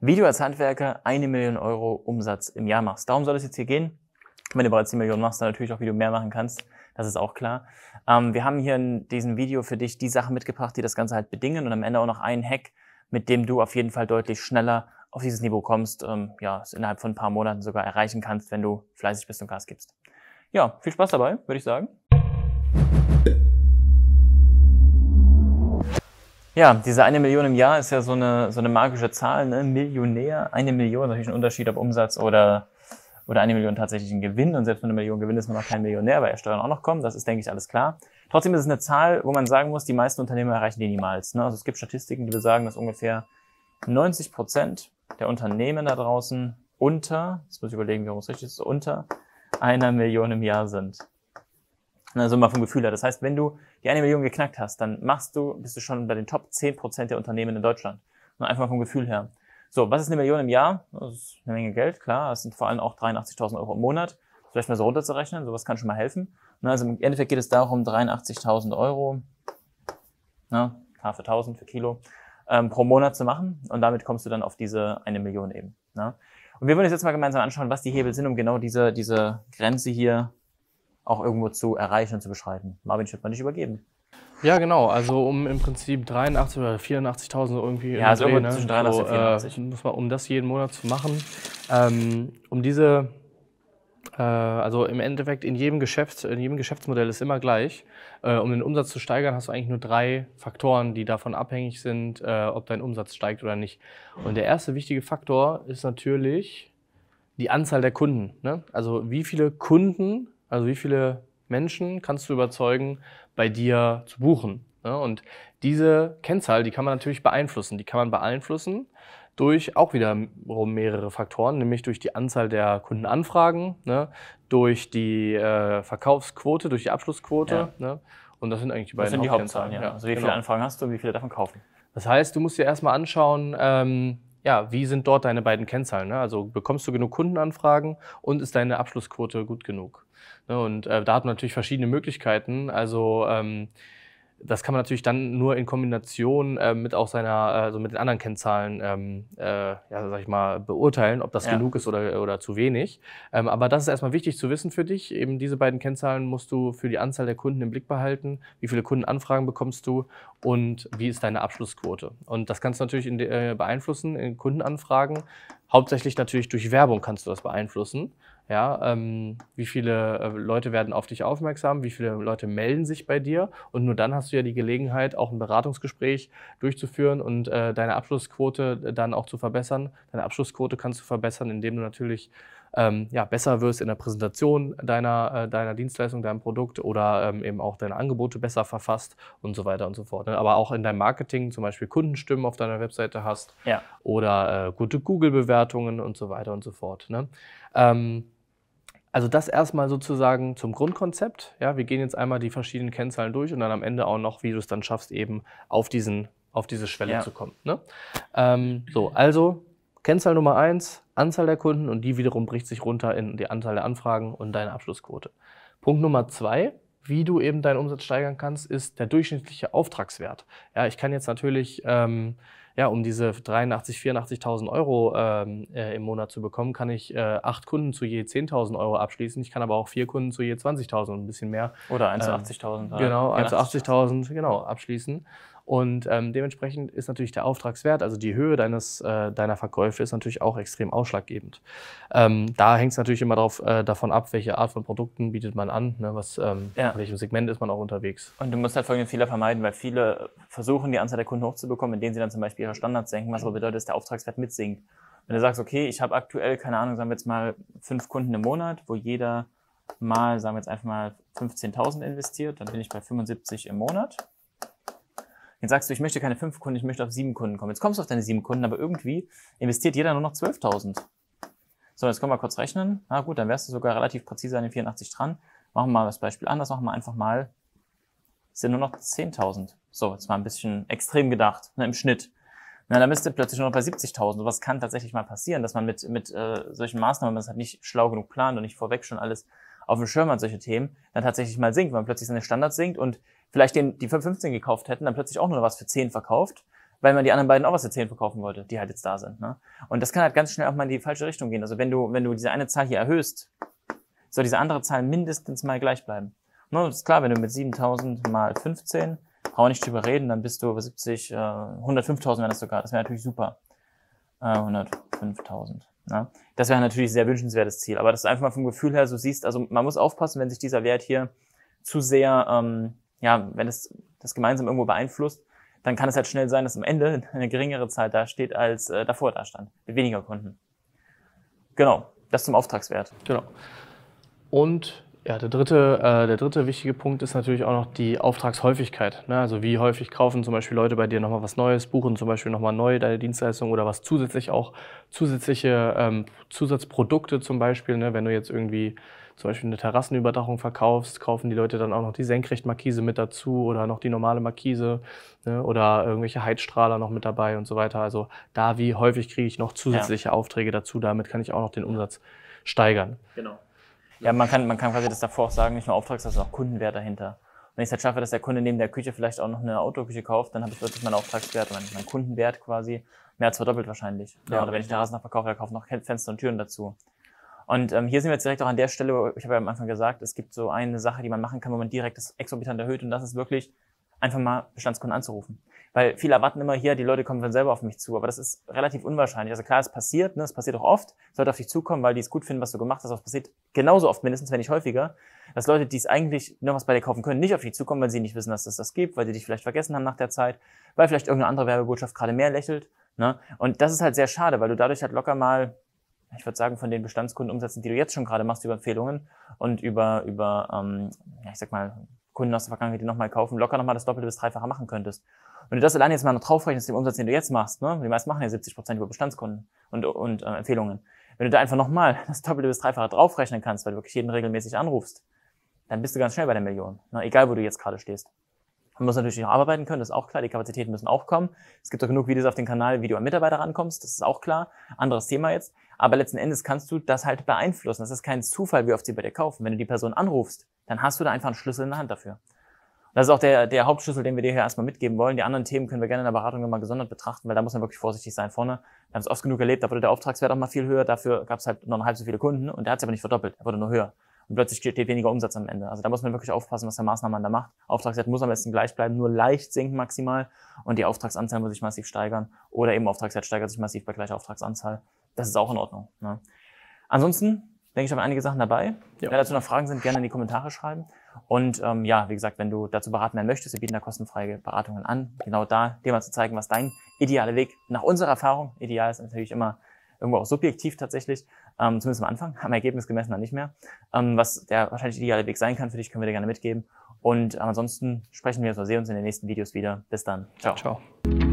wie du als Handwerker eine Million Euro Umsatz im Jahr machst. Darum soll es jetzt hier gehen. Wenn du bereits die Million machst, dann natürlich auch, wie du mehr machen kannst. Das ist auch klar. Ähm, wir haben hier in diesem Video für dich die Sachen mitgebracht, die das Ganze halt bedingen und am Ende auch noch einen Hack, mit dem du auf jeden Fall deutlich schneller auf dieses Niveau kommst, ähm, ja, es innerhalb von ein paar Monaten sogar erreichen kannst, wenn du fleißig bist und Gas gibst. Ja, viel Spaß dabei, würde ich sagen. Ja, diese eine Million im Jahr ist ja so eine, so eine magische Zahl, ne? Millionär, eine Million, natürlich ein Unterschied, ob Umsatz oder, oder eine Million tatsächlich ein Gewinn. Und selbst mit einer Million Gewinn ist man noch kein Millionär, weil ja Steuern auch noch kommen. Das ist, denke ich, alles klar. Trotzdem ist es eine Zahl, wo man sagen muss, die meisten Unternehmen erreichen die niemals. Ne? Also es gibt Statistiken, die besagen, dass ungefähr 90 Prozent der Unternehmen da draußen unter, jetzt muss ich überlegen, wie es richtig ist, unter einer Million im Jahr sind. Also mal vom Gefühl her. Das heißt, wenn du die eine Million geknackt hast, dann machst du, bist du schon bei den Top 10% der Unternehmen in Deutschland. Nur einfach mal vom Gefühl her. So, was ist eine Million im Jahr? Das ist eine Menge Geld, klar. Das sind vor allem auch 83.000 Euro im Monat. Vielleicht mal so runterzurechnen, sowas kann schon mal helfen. Also im Endeffekt geht es darum, 83.000 Euro, ne, K für 1000, für Kilo, ähm, pro Monat zu machen. Und damit kommst du dann auf diese eine Million eben. Ne? Und wir wollen uns jetzt mal gemeinsam anschauen, was die Hebel sind, um genau diese, diese Grenze hier auch irgendwo zu erreichen und zu beschreiten. Marvin, ich würde mal nicht übergeben. Ja, genau. Also um im Prinzip 83 oder 84.000 irgendwie. Ja, also Dreh, ne? zwischen 83 und 84. So, äh, muss man, um das jeden Monat zu machen, ähm, um diese, äh, also im Endeffekt in jedem Geschäft, in jedem Geschäftsmodell ist immer gleich. Äh, um den Umsatz zu steigern, hast du eigentlich nur drei Faktoren, die davon abhängig sind, äh, ob dein Umsatz steigt oder nicht. Und der erste wichtige Faktor ist natürlich die Anzahl der Kunden. Ne? Also wie viele Kunden also wie viele Menschen kannst du überzeugen, bei dir zu buchen? Ne? Und diese Kennzahl, die kann man natürlich beeinflussen. Die kann man beeinflussen durch auch wiederum mehrere Faktoren, nämlich durch die Anzahl der Kundenanfragen, ne? durch die äh, Verkaufsquote, durch die Abschlussquote. Ja. Ne? und das sind eigentlich die beiden das sind die Hauptzahlen, ja. also wie genau. viele Anfragen hast du und wie viele davon kaufen? Das heißt, du musst dir erstmal anschauen, ähm, ja, wie sind dort deine beiden Kennzahlen? Ne? Also bekommst du genug Kundenanfragen und ist deine Abschlussquote gut genug? Ne? Und äh, da hat man natürlich verschiedene Möglichkeiten. Also ähm, das kann man natürlich dann nur in Kombination äh, mit auch seiner, also mit den anderen Kennzahlen, ähm, äh, ja, sag ich mal, beurteilen, ob das ja. genug ist oder, oder zu wenig. Ähm, aber das ist erstmal wichtig zu wissen für dich. Eben diese beiden Kennzahlen musst du für die Anzahl der Kunden im Blick behalten. Wie viele Kundenanfragen bekommst du und wie ist deine Abschlussquote? Und das kannst du natürlich in, äh, beeinflussen in Kundenanfragen. Hauptsächlich natürlich durch Werbung kannst du das beeinflussen. Ja, ähm, wie viele äh, Leute werden auf dich aufmerksam, wie viele Leute melden sich bei dir und nur dann hast du ja die Gelegenheit, auch ein Beratungsgespräch durchzuführen und äh, deine Abschlussquote äh, dann auch zu verbessern. Deine Abschlussquote kannst du verbessern, indem du natürlich ähm, ja, besser wirst in der Präsentation deiner, äh, deiner Dienstleistung, deinem Produkt oder ähm, eben auch deine Angebote besser verfasst und so weiter und so fort. Ne? Aber auch in deinem Marketing zum Beispiel Kundenstimmen auf deiner Webseite hast ja. oder äh, gute Google-Bewertungen und so weiter und so fort. Ne? Ähm, also das erstmal sozusagen zum Grundkonzept. Ja, wir gehen jetzt einmal die verschiedenen Kennzahlen durch und dann am Ende auch noch, wie du es dann schaffst, eben auf, diesen, auf diese Schwelle ja. zu kommen. Ne? Ähm, so, also Kennzahl Nummer eins, Anzahl der Kunden und die wiederum bricht sich runter in die Anzahl der Anfragen und deine Abschlussquote. Punkt Nummer zwei, wie du eben deinen Umsatz steigern kannst, ist der durchschnittliche Auftragswert. Ja, ich kann jetzt natürlich... Ähm, ja, um diese 83.000, 84.000 Euro ähm, äh, im Monat zu bekommen, kann ich äh, acht Kunden zu je 10.000 Euro abschließen. Ich kann aber auch vier Kunden zu je 20.000 und ein bisschen mehr. Oder 1 ähm, zu 80.000. Genau, 1 zu 80.000, genau, abschließen. Und ähm, dementsprechend ist natürlich der Auftragswert, also die Höhe deines, äh, deiner Verkäufe, ist natürlich auch extrem ausschlaggebend. Ähm, da hängt es natürlich immer drauf, äh, davon ab, welche Art von Produkten bietet man an, ne, was, ähm, ja. in welchem Segment ist man auch unterwegs. Und du musst halt folgenden Fehler vermeiden, weil viele versuchen, die Anzahl der Kunden hochzubekommen, indem sie dann zum Beispiel ihre Standards senken, was aber bedeutet, dass der Auftragswert mitsinkt. Wenn du sagst, okay, ich habe aktuell, keine Ahnung, sagen wir jetzt mal fünf Kunden im Monat, wo jeder mal, sagen wir jetzt einfach mal 15.000 investiert, dann bin ich bei 75 im Monat Jetzt sagst du, ich möchte keine fünf Kunden, ich möchte auf sieben Kunden kommen. Jetzt kommst du auf deine sieben Kunden, aber irgendwie investiert jeder nur noch 12.000. So, jetzt können wir kurz rechnen. Na gut, dann wärst du sogar relativ präzise an den 84 dran. Machen wir mal das Beispiel anders, machen wir einfach mal, es sind nur noch 10.000. So, jetzt mal ein bisschen extrem gedacht, ne, im Schnitt. Na, dann bist du plötzlich nur noch bei 70.000. Was kann tatsächlich mal passieren, dass man mit, mit äh, solchen Maßnahmen, wenn man es halt nicht schlau genug plant und nicht vorweg schon alles auf dem Schirm hat, solche Themen, dann tatsächlich mal sinkt, weil man plötzlich seine Standards sinkt und vielleicht den, die für 15 gekauft hätten, dann plötzlich auch nur was für 10 verkauft, weil man die anderen beiden auch was für 10 verkaufen wollte, die halt jetzt da sind. Ne? Und das kann halt ganz schnell auch mal in die falsche Richtung gehen. Also wenn du, wenn du diese eine Zahl hier erhöhst, soll diese andere Zahl mindestens mal gleich bleiben. Ne, das ist klar, wenn du mit 7000 mal 15, brauchen wir nicht drüber reden, dann bist du über 70, äh, 105.000 wäre das sogar, das wäre natürlich super. Äh, 105.000. Ne? Das wäre natürlich ein sehr wünschenswertes Ziel, aber das ist einfach mal vom Gefühl her so siehst, also man muss aufpassen, wenn sich dieser Wert hier zu sehr ähm, ja, wenn es das gemeinsam irgendwo beeinflusst, dann kann es halt schnell sein, dass am Ende eine geringere Zahl da steht, als äh, davor da stand, mit weniger Kunden. Genau, das zum Auftragswert. Genau. Und ja, der dritte, äh, der dritte wichtige Punkt ist natürlich auch noch die Auftragshäufigkeit. Ne? Also wie häufig kaufen zum Beispiel Leute bei dir nochmal was Neues, buchen zum Beispiel nochmal neu deine Dienstleistung oder was zusätzlich auch, zusätzliche ähm, Zusatzprodukte zum Beispiel. Ne? Wenn du jetzt irgendwie zum Beispiel eine Terrassenüberdachung verkaufst, kaufen die Leute dann auch noch die Senkrechtmarkise mit dazu oder noch die normale Markise ne? oder irgendwelche Heizstrahler noch mit dabei und so weiter. Also da wie häufig kriege ich noch zusätzliche ja. Aufträge dazu, damit kann ich auch noch den Umsatz steigern. Genau. Ja, man kann, man kann quasi das davor auch sagen, nicht nur Auftrags, sondern auch Kundenwert dahinter. wenn ich es halt schaffe, dass der Kunde neben der Küche vielleicht auch noch eine Autoküche kauft, dann habe ich wirklich meinen Auftragswert, meinen, meinen Kundenwert quasi mehr als verdoppelt wahrscheinlich. Ja, ja oder wenn ich eine Rasenach verkaufe, dann kauft noch Fenster und Türen dazu. Und ähm, hier sind wir jetzt direkt auch an der Stelle, wo ich habe ja am Anfang gesagt, es gibt so eine Sache, die man machen kann, wo man direkt das exorbitant erhöht. Und das ist wirklich einfach mal Bestandskunden anzurufen. Weil viele erwarten immer hier, die Leute kommen von selber auf mich zu, aber das ist relativ unwahrscheinlich. Also klar, es passiert, ne? es passiert auch oft, es Leute auf dich zukommen, weil die es gut finden, was du gemacht hast, aber es passiert genauso oft mindestens, wenn nicht häufiger, dass Leute, die es eigentlich noch was bei dir kaufen können, nicht auf dich zukommen, weil sie nicht wissen, dass es das gibt, weil sie dich vielleicht vergessen haben nach der Zeit, weil vielleicht irgendeine andere Werbebotschaft gerade mehr lächelt. Ne? Und das ist halt sehr schade, weil du dadurch halt locker mal ich würde sagen, von den Bestandskunden umsetzen, die du jetzt schon gerade machst über Empfehlungen und über, über ähm, ja, ich sag mal, Kunden aus der Vergangenheit, die nochmal kaufen, locker nochmal das Doppelte bis Dreifache machen könntest. Wenn du das alleine jetzt mal noch draufrechnest, den Umsatz, den du jetzt machst, ne? die meisten machen ja 70 Prozent über Bestandskunden und, und äh, Empfehlungen. Wenn du da einfach nochmal das Doppelte bis Dreifache draufrechnen kannst, weil du wirklich jeden regelmäßig anrufst, dann bist du ganz schnell bei der Million. Ne? Egal, wo du jetzt gerade stehst. Man muss natürlich noch arbeiten können, das ist auch klar. Die Kapazitäten müssen auch kommen. Es gibt doch genug Videos auf dem Kanal, wie du an Mitarbeiter rankommst, das ist auch klar. Anderes Thema jetzt. Aber letzten Endes kannst du das halt beeinflussen. Das ist kein Zufall, wie oft sie bei dir kaufen. Wenn du die Person anrufst, dann hast du da einfach einen Schlüssel in der Hand dafür. Das ist auch der, der Hauptschlüssel, den wir dir hier erstmal mitgeben wollen. Die anderen Themen können wir gerne in der Beratung nochmal gesondert betrachten, weil da muss man wirklich vorsichtig sein vorne. Wir haben es oft genug erlebt, da wurde der Auftragswert auch mal viel höher, dafür gab es halt noch halb so viele Kunden und der hat es aber nicht verdoppelt, er wurde nur höher. Und plötzlich steht weniger Umsatz am Ende. Also da muss man wirklich aufpassen, was der Maßnahme da macht. Auftragswert muss am besten gleich bleiben, nur leicht sinken maximal und die Auftragsanzahl muss sich massiv steigern oder eben Auftragswert steigert sich massiv bei gleicher Auftragsanzahl. Das ist auch in Ordnung. Ne? Ansonsten denke ich, habe einige Sachen dabei. Ja. Wenn dazu noch Fragen sind, gerne in die Kommentare schreiben. Und ähm, ja, wie gesagt, wenn du dazu beraten werden möchtest, wir bieten da kostenfreie Beratungen an. Genau da, dir mal zu zeigen, was dein idealer Weg nach unserer Erfahrung, ideal ist natürlich immer irgendwo auch subjektiv tatsächlich, ähm, zumindest am Anfang, am Ergebnis gemessen dann nicht mehr, ähm, was der wahrscheinlich ideale Weg sein kann für dich, können wir dir gerne mitgeben. Und ansonsten sprechen wir uns oder sehen uns in den nächsten Videos wieder. Bis dann. Ciao. Ciao.